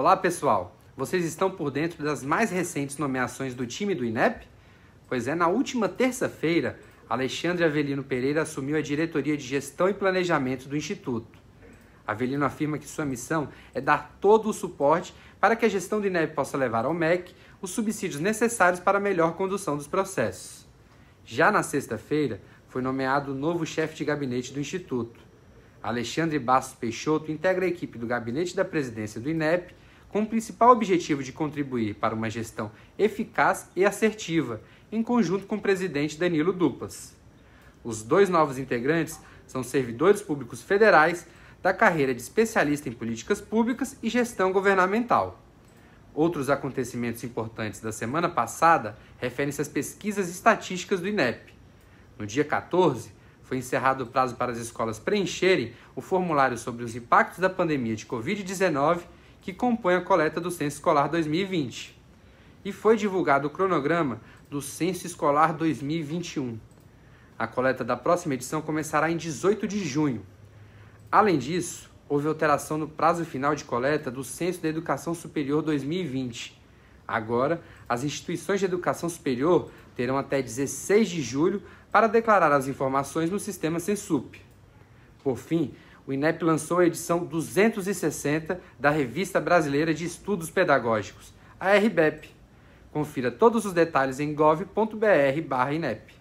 Olá, pessoal! Vocês estão por dentro das mais recentes nomeações do time do INEP? Pois é, na última terça-feira, Alexandre Avelino Pereira assumiu a diretoria de gestão e planejamento do Instituto. Avelino afirma que sua missão é dar todo o suporte para que a gestão do INEP possa levar ao MEC os subsídios necessários para a melhor condução dos processos. Já na sexta-feira, foi nomeado o novo chefe de gabinete do Instituto. Alexandre Bastos Peixoto integra a equipe do gabinete da presidência do INEP com o principal objetivo de contribuir para uma gestão eficaz e assertiva, em conjunto com o presidente Danilo Dupas. Os dois novos integrantes são servidores públicos federais da carreira de especialista em políticas públicas e gestão governamental. Outros acontecimentos importantes da semana passada referem-se às pesquisas estatísticas do INEP. No dia 14, foi encerrado o prazo para as escolas preencherem o formulário sobre os impactos da pandemia de Covid-19 que compõe a coleta do Censo Escolar 2020. E foi divulgado o cronograma do Censo Escolar 2021. A coleta da próxima edição começará em 18 de junho. Além disso, houve alteração no prazo final de coleta do Censo da Educação Superior 2020. Agora, as instituições de educação superior terão até 16 de julho para declarar as informações no sistema Censup. Por fim, o INEP lançou a edição 260 da Revista Brasileira de Estudos Pedagógicos, a RBEP. Confira todos os detalhes em gov.br/inep.